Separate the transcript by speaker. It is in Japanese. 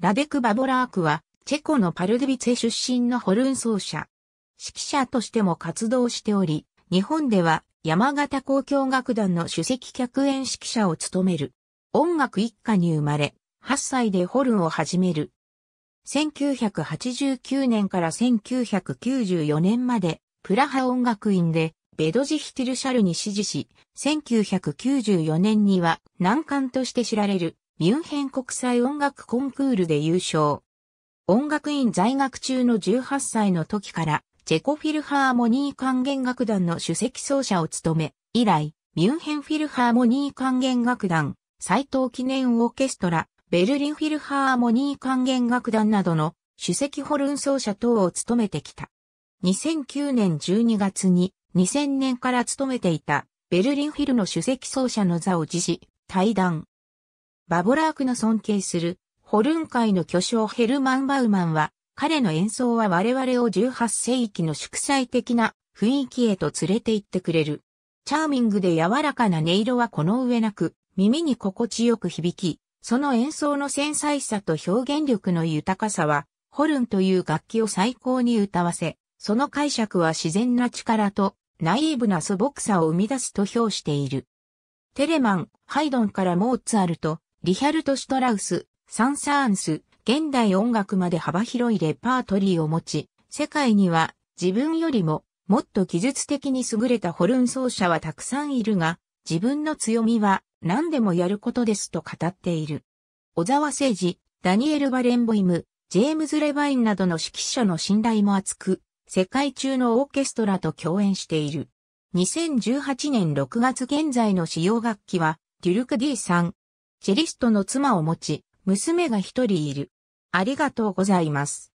Speaker 1: ラデク・バボラークは、チェコのパルデビツェ出身のホルン奏者。指揮者としても活動しており、日本では山形交響楽団の首席客演指揮者を務める。音楽一家に生まれ、8歳でホルンを始める。1989年から1994年まで、プラハ音楽院で、ベドジヒティルシャルに支持し、1994年には難関として知られるミュンヘン国際音楽コンクールで優勝。音楽院在学中の18歳の時から、チェコフィルハーモニー管弦楽団の首席奏者を務め、以来、ミュンヘンフィルハーモニー管弦楽団、斎藤記念オーケストラ、ベルリンフィルハーモニー管弦楽団などの首席ホルン奏者等を務めてきた。2009年12月に2000年から務めていたベルリンフィルの首席奏者の座を辞し、退団。バボラークの尊敬する、ホルン界の巨匠ヘルマン・バウマンは、彼の演奏は我々を18世紀の祝祭的な雰囲気へと連れて行ってくれる。チャーミングで柔らかな音色はこの上なく、耳に心地よく響き、その演奏の繊細さと表現力の豊かさは、ホルンという楽器を最高に歌わせ、その解釈は自然な力と、ナイーブな素朴さを生み出すと評している。テレマン、ハイドンからモーツァルト、リヒャルト・シュトラウス、サンサーンス、現代音楽まで幅広いレパートリーを持ち、世界には自分よりももっと技術的に優れたホルン奏者はたくさんいるが、自分の強みは何でもやることですと語っている。小沢誠二、ダニエル・バレンボイム、ジェームズ・レバインなどの指揮者の信頼も厚く、世界中のオーケストラと共演している。2018年6月現在の使用楽器は、デュルク D3、チェリストの妻を持ち、娘が一人いる。ありがとうございます。